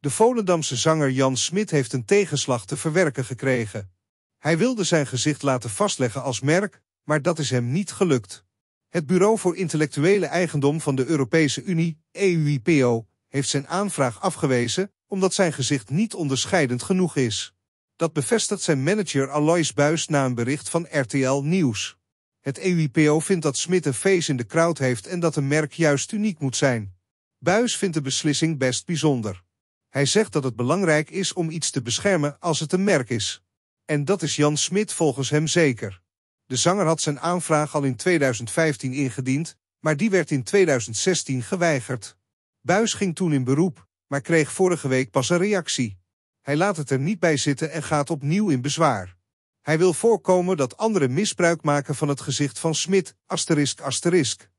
De Volendamse zanger Jan Smit heeft een tegenslag te verwerken gekregen. Hij wilde zijn gezicht laten vastleggen als merk, maar dat is hem niet gelukt. Het Bureau voor Intellectuele Eigendom van de Europese Unie, EUIPO, heeft zijn aanvraag afgewezen omdat zijn gezicht niet onderscheidend genoeg is. Dat bevestigt zijn manager Alois Buis na een bericht van RTL Nieuws. Het EUIPO vindt dat Smit een face in de crowd heeft en dat een merk juist uniek moet zijn. Buis vindt de beslissing best bijzonder. Hij zegt dat het belangrijk is om iets te beschermen als het een merk is. En dat is Jan Smit volgens hem zeker. De zanger had zijn aanvraag al in 2015 ingediend, maar die werd in 2016 geweigerd. Buis ging toen in beroep, maar kreeg vorige week pas een reactie. Hij laat het er niet bij zitten en gaat opnieuw in bezwaar. Hij wil voorkomen dat anderen misbruik maken van het gezicht van Smit, asterisk asterisk.